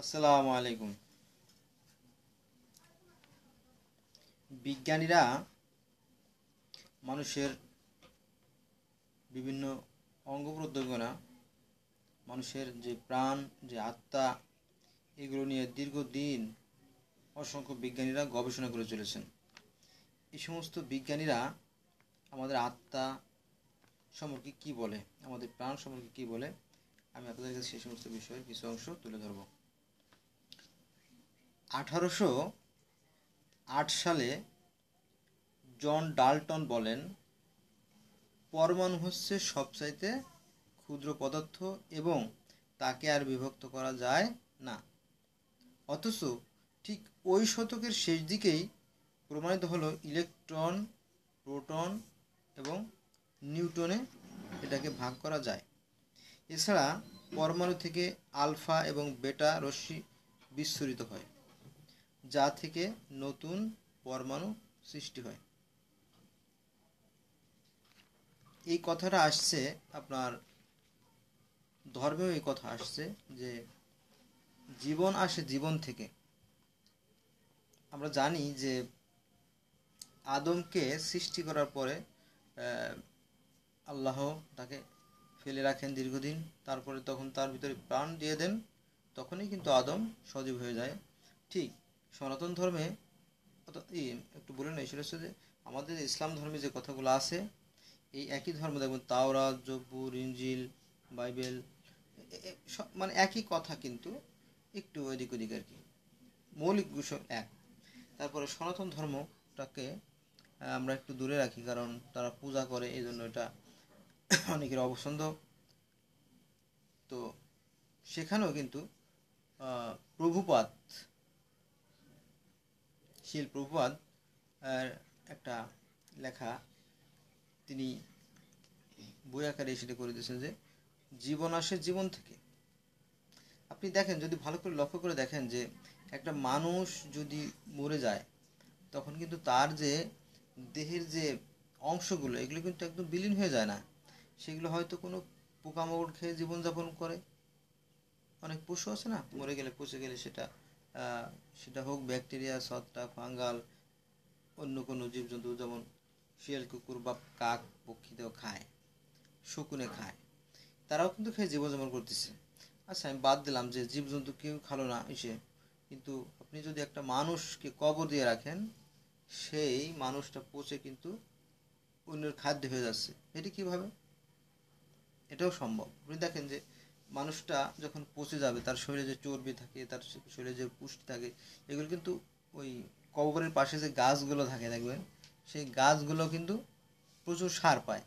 আলাইকুম বিজ্ঞানীরা মানুষের বিভিন্ন অঙ্গ প্রত্যঙ্গনা মানুষের যে প্রাণ যে আত্মা এগুলো নিয়ে দীর্ঘদিন অসংখ্য বিজ্ঞানীরা গবেষণা করে চলেছেন এই সমস্ত বিজ্ঞানীরা আমাদের আত্মা সম্পর্কে কি বলে আমাদের প্রাণ সম্পর্কে কি বলে আমি আপনাদের কাছে সেই সমস্ত বিষয়ের কিছু অংশ তুলে ধরবো আঠারোশো আট সালে জন ডাল্টন বলেন পরমাণু হচ্ছে সবচাইতে ক্ষুদ্র পদার্থ এবং তাকে আর বিভক্ত করা যায় না অথচ ঠিক ওই শতকের শেষ দিকেই প্রমাণিত হলো ইলেকট্রন প্রোটন এবং নিউটনে এটাকে ভাগ করা যায় এছাড়া পরমাণু থেকে আলফা এবং বেটা রশ্মি বিচ্ছুরিত হয় যা থেকে নতুন পরমাণু সৃষ্টি হয় এই কথাটা আসছে আপনার ধর্মেও এই কথা আসছে যে জীবন আসে জীবন থেকে আমরা জানি যে আদমকে সৃষ্টি করার পরে আল্লাহ তাকে ফেলে রাখেন দীর্ঘদিন তারপরে তখন তার ভিতরে প্রাণ দিয়ে দেন তখনই কিন্তু আদম সজীব হয়ে যায় ঠিক সনাতন ধর্মে একটু বলে নেই সেটা হচ্ছে যে আমাদের ইসলাম ধর্মে যে কথাগুলো আছে এই একই ধর্ম দেখবেন তাওরা জব্বুর ইঞ্জিল বাইবেল সব মানে একই কথা কিন্তু একটু ওইদিক ওদিক আর কি মৌলিক বিষয় এক তারপরে সনাতন ধর্মটাকে আমরা একটু দূরে রাখি কারণ তারা পূজা করে এই জন্য এটা অনেকের অপছন্দ তো সেখানেও কিন্তু প্রভুপাত শিল প্রভুপাদ একটা লেখা তিনি বই আকারে সেটা করে দিয়েছেন যে জীবন আসে জীবন থেকে আপনি দেখেন যদি ভালো করে লক্ষ্য করে দেখেন যে একটা মানুষ যদি মরে যায় তখন কিন্তু তার যে দেহের যে অংশগুলো এগুলো কিন্তু একদম বিলীন হয়ে যায় না সেগুলো হয়তো কোনো পোকামাকড় খেয়ে জীবনযাপন করে অনেক পশু আছে না মরে গেলে পচে গেলে সেটা সেটা হোক ব্যাকটেরিয়া ছত্রাক ফাঙ্গাল অন্য কোনো জীবজন্তু যেমন শিয়াল কুকুর বা কাক পক্ষীতেও খায় শকুনে খায় তারাও কিন্তু খেয়ে জীবনযাপন করতেছে আচ্ছা আমি বাদ দিলাম যে জীবজন্তু কেউ খালো না এসে কিন্তু আপনি যদি একটা মানুষকে কবর দিয়ে রাখেন সেই মানুষটা পচে কিন্তু অন্যের খাদ্য হয়ে যাচ্ছে এটি কীভাবে এটাও সম্ভব আপনি দেখেন যে মানুষটা যখন পচে যাবে তার শরীরে যে চর্বি থাকে তার শরীরে যে পুষ্টি থাকে এগুলো কিন্তু ওই কবরের পাশে যে গাছগুলো থাকে দেখবেন সেই গাছগুলো কিন্তু প্রচুর সার পায়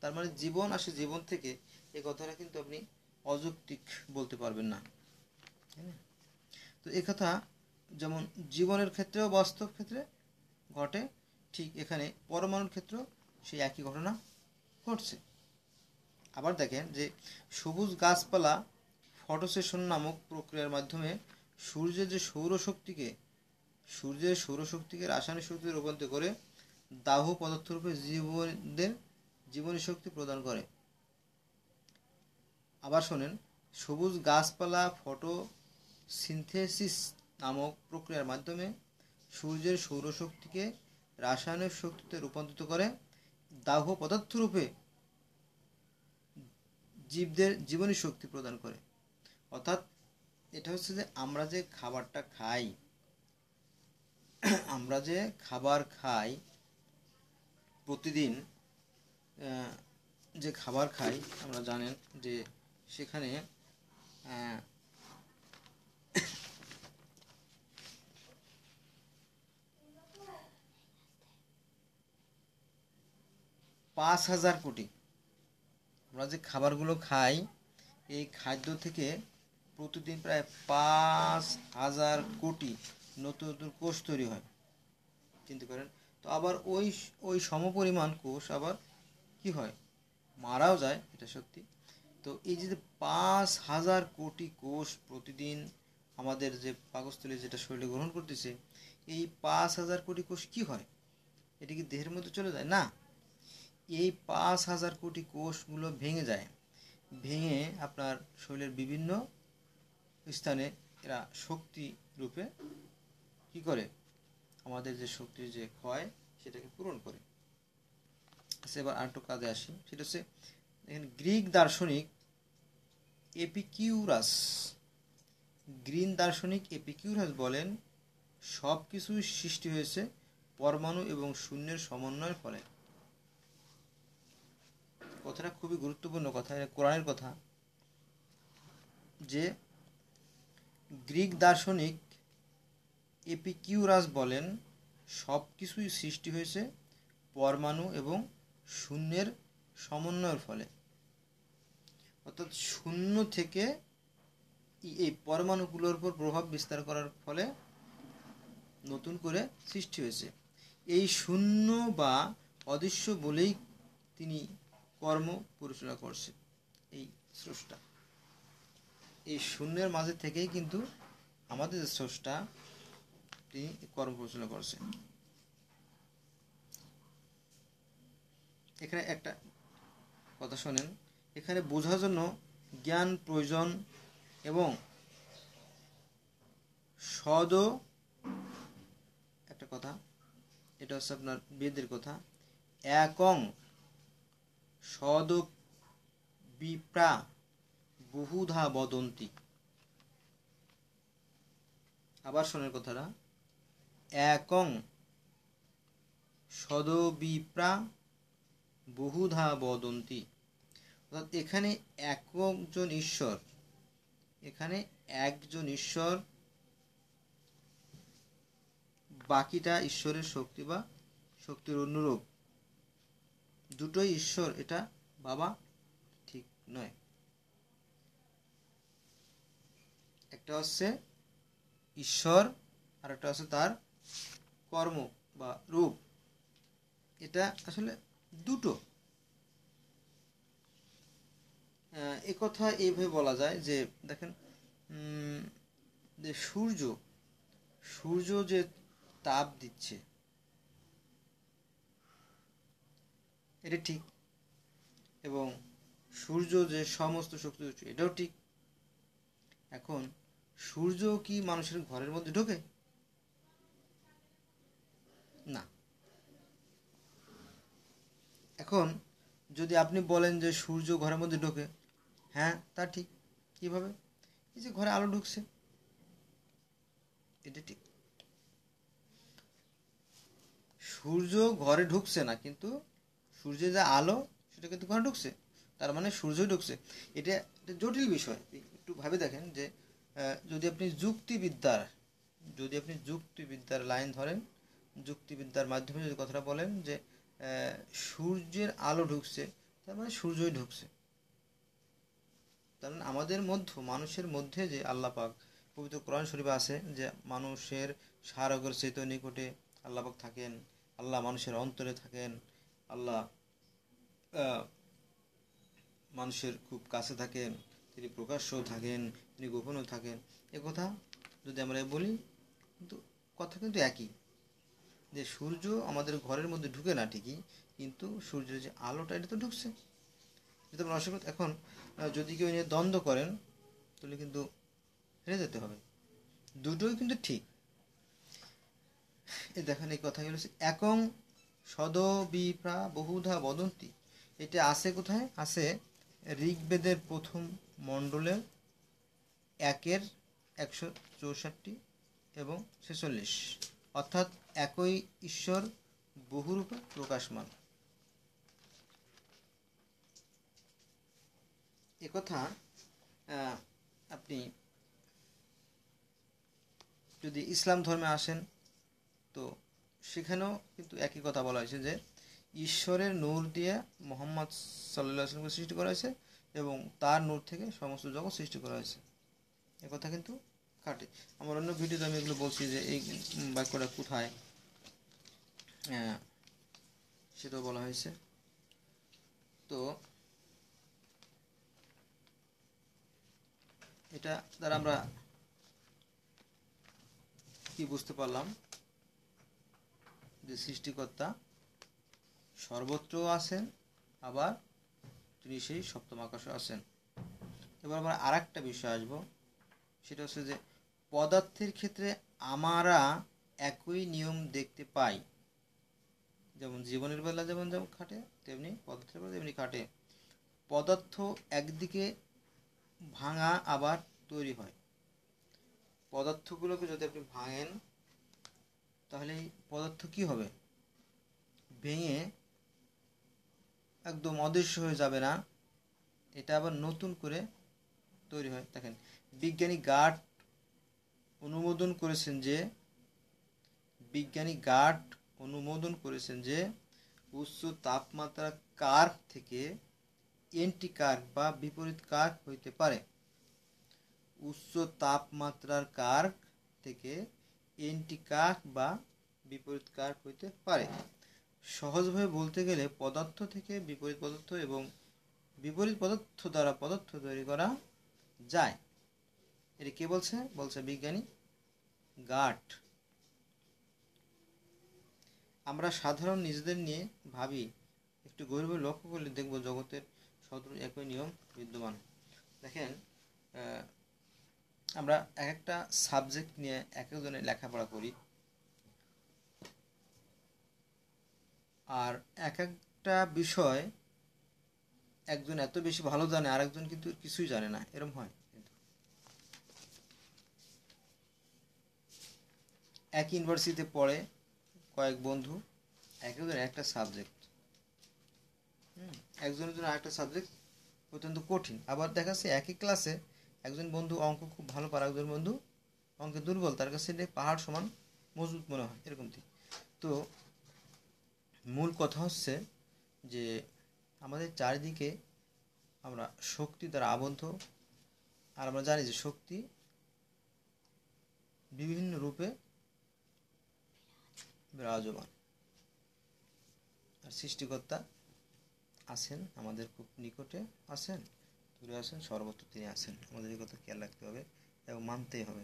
তার মানে জীবন আসে জীবন থেকে এই কথাটা কিন্তু আপনি অযৌক্তিক বলতে পারবেন না তো এ কথা যেমন জীবনের ক্ষেত্রেও বাস্তব ক্ষেত্রে ঘটে ঠিক এখানে পরমাণুর ক্ষেত্রেও সেই একই ঘটনা ঘটছে আবার দেখেন যে সবুজ গাছপালা ফটোসেশন নামক প্রক্রিয়ার মাধ্যমে সূর্যের যে সৌরশক্তিকে সূর্যের সৌরশক্তিকে রাসায়নিক শক্তি রূপান্তর করে দাহ পদার্থরূপে জীবদের জীবনী শক্তি প্রদান করে আবার শোনেন সবুজ গাছপালা ফটো সিনথেসিস নামক প্রক্রিয়ার মাধ্যমে সূর্যের সৌরশক্তিকে রাসায়নিক শক্তিতে রূপান্তরিত করে দাহ পদার্থরূপে জীবদের জীবনী শক্তি প্রদান করে অর্থাৎ এটা হচ্ছে যে আমরা যে খাবারটা খাই আমরা যে খাবার খাই প্রতিদিন যে খাবার খাই আমরা জানেন যে সেখানে পাঁচ হাজার কোটি আমরা যে খাবারগুলো খাই এই খাদ্য থেকে প্রতিদিন প্রায় পাঁচ হাজার কোটি নতুন নতুন কোষ তৈরি হয় চিন্তা করেন তো আবার ওই ওই সমপরিমাণ কোষ আবার কি হয় মারাও যায় এটা সত্যি তো এই যে পাঁচ হাজার কোটি কোষ প্রতিদিন আমাদের যে পাকস্থলী যেটা শরীরে গ্রহণ করতেছে এই পাঁচ হাজার কোটি কোষ কি হয় এটি কি দেহের মধ্যে চলে যায় না এই পাঁচ হাজার কোটি কোষগুলো ভেঙে যায় ভেঙে আপনার শরীরের বিভিন্ন স্থানে এরা শক্তি রূপে কি করে আমাদের যে শক্তির যে ক্ষয় সেটাকে পূরণ করে আচ্ছা এবার আরেকটু কাজে আসি সেটা হচ্ছে দেখেন গ্রিক দার্শনিক এপিকিউরাস গ্রিন দার্শনিক এপিকিউরাস বলেন সব কিছুই সৃষ্টি হয়েছে পরমাণু এবং শূন্যের সমন্বয়ের ফলে কথাটা খুবই গুরুত্বপূর্ণ কথা এটা কোরআনের কথা যে গ্রিক দার্শনিক এপিকিউরাস বলেন সব কিছুই সৃষ্টি হয়েছে পরমাণু এবং শূন্যের সমন্বয়ের ফলে অর্থাৎ শূন্য থেকে এই পরমাণুগুলোর উপর প্রভাব বিস্তার করার ফলে নতুন করে সৃষ্টি হয়েছে এই শূন্য বা অদৃশ্য বলেই তিনি কর্ম পরিচালনা করছে এই স্রষ্টা এই শূন্যের মাঝে থেকেই কিন্তু আমাদের যে স্রষ্টা তিনি কর্ম পরিচালনা করছে এখানে একটা কথা শোনেন এখানে বোঝার জন্য জ্ঞান প্রয়োজন এবং সদ একটা কথা এটা হচ্ছে আপনার বেদের কথা একং বিপ্রা বহুধা বদন্তি আবার শোনের কথাটা একং সদবিপ্রা বহুধা বদন্তি অর্থাৎ এখানে একজন ঈশ্বর এখানে একজন ঈশ্বর বাকিটা ঈশ্বরের শক্তি বা শক্তির অনুরূপ দুটোই ঈশ্বর এটা বাবা ঠিক নয় একটা হচ্ছে ঈশ্বর আর একটা হচ্ছে তার কর্ম বা রূপ এটা আসলে দুটো কথা এইভাবে বলা যায় যে দেখেন যে সূর্য সূর্য যে তাপ দিচ্ছে এটা ঠিক এবং সূর্য যে সমস্ত শক্তি উৎস এটাও ঠিক এখন সূর্য কি মানুষের ঘরের মধ্যে ঢোকে না এখন যদি আপনি বলেন যে সূর্য ঘরের মধ্যে ঢোকে হ্যাঁ তা ঠিক কীভাবে এই যে ঘরে আলো ঢুকছে এটা ঠিক সূর্য ঘরে ঢুকছে না কিন্তু সূর্যের যে আলো সেটা কিন্তু ঘরে ঢুকছে তার মানে সূর্যই ঢুকছে এটা একটা জটিল বিষয় একটু ভাবে দেখেন যে যদি আপনি যুক্তিবিদ্যার যদি আপনি যুক্তিবিদ্যার লাইন ধরেন যুক্তিবিদ্যার মাধ্যমে যদি কথাটা বলেন যে সূর্যের আলো ঢুকছে তার মানে সূর্যই ঢুকছে কারণ আমাদের মধ্য মানুষের মধ্যে যে আল্লাহ পবিত্র কোরআন শরীফ আছে যে মানুষের সারগর চেত নিকটে আল্লাহ থাকেন আল্লাহ মানুষের অন্তরে থাকেন আল্লাহ মানুষের খুব কাছে থাকেন তিনি প্রকাশ্যও থাকেন তিনি গোপনও থাকেন এ কথা যদি আমরা বলি কিন্তু কথা কিন্তু একই যে সূর্য আমাদের ঘরের মধ্যে ঢুকে না ঠিকই কিন্তু সূর্যের যে আলোটা এটা তো ঢুকছে এটা আমরা এখন যদি কেউ নিয়ে দ্বন্দ্ব করেন তাহলে কিন্তু হেরে যেতে হবে দুটোই কিন্তু ঠিক এ দেখেন এই কথাগুলো একং সদবিপ্রা বহুধা বদন্তি এটা আছে কোথায় আছে ঋগ্বেদের প্রথম মণ্ডলের একের একশো চৌষট্টি এবং ছেচল্লিশ অর্থাৎ একই ঈশ্বর বহুরূপে প্রকাশমান একথা আপনি যদি ইসলাম ধর্মে আসেন তো সেখানেও কিন্তু একই কথা বলা হয়েছে যে ঈশ্বরের নূর দিয়ে মোহাম্মদ সাল্লাহামকে সৃষ্টি করা হয়েছে এবং তার নূর থেকে সমস্ত জগৎ সৃষ্টি করা হয়েছে কথা কিন্তু খাটে আমার অন্য ভিডিওতে আমি এগুলো বলছি যে এই বাক্যটা কোথায় হ্যাঁ, সেটাও বলা হয়েছে তো এটা দ্বারা আমরা কি বুঝতে পারলাম যে সৃষ্টিকর্তা সর্বত্র আছেন আবার তিনি সেই সপ্তম আকাশে আছেন এবার আমরা আর একটা বিষয় আসব সেটা হচ্ছে যে পদার্থের ক্ষেত্রে আমরা একই নিয়ম দেখতে পাই যেমন জীবনের বেলা যেমন যেমন খাটে তেমনি পদার্থের বেলা তেমনি খাটে পদার্থ একদিকে ভাঙা আবার তৈরি হয় পদার্থগুলোকে যদি আপনি ভাঙেন তাহলে এই পদার্থ কী হবে ভেঙে একদম অদৃশ্য হয়ে যাবে না এটা আবার নতুন করে তৈরি হয় দেখেন বিজ্ঞানী গার্ড অনুমোদন করেছেন যে বিজ্ঞানী গার্ড অনুমোদন করেছেন যে উচ্চ তাপমাত্রা কার্ক থেকে এন্টি কার্ক বা বিপরীত কার্ক হইতে পারে উচ্চ তাপমাত্রার কার্ক থেকে এন্টি কাক বা বিপরীত কাক হইতে পারে সহজভাবে বলতে গেলে পদার্থ থেকে বিপরীত পদার্থ এবং বিপরীত পদার্থ দ্বারা পদার্থ তৈরি করা যায় এটি কে বলছে বলছে বিজ্ঞানী গাট আমরা সাধারণ নিজেদের নিয়ে ভাবি একটু গভীরভাবে লক্ষ্য করলে দেখব জগতের সতেরো একই নিয়ম বিদ্যমান দেখেন আমরা এক একটা সাবজেক্ট নিয়ে এক একজনের লেখাপড়া করি আর এক একটা বিষয় একজন এত বেশি ভালো জানে আর একজন কিন্তু কিছুই জানে না এরম হয় এক ইউনিভার্সিটিতে পড়ে কয়েক বন্ধু এক একজন একটা সাবজেক্ট হুম একজনের জন্য আরেকটা সাবজেক্ট অত্যন্ত কঠিন আবার দেখা যাচ্ছে একই ক্লাসে একজন বন্ধু অঙ্ক খুব ভালো পারে একজন বন্ধু অঙ্কে দুর্বল তার কাছে পাহাড় সমান মজবুত মনে হয় এরকম থেকে তো মূল কথা হচ্ছে যে আমাদের চারিদিকে আমরা শক্তি দ্বারা আবদ্ধ আর আমরা জানি যে শক্তি বিভিন্ন রূপে বিরাজমান আর সৃষ্টিকর্তা আছেন আমাদের খুব নিকটে আছেন ঘুরে আসেন সর্বত্র তিনি আসেন আমাদের এই কথা খেয়াল রাখতে হবে এবং মানতেই হবে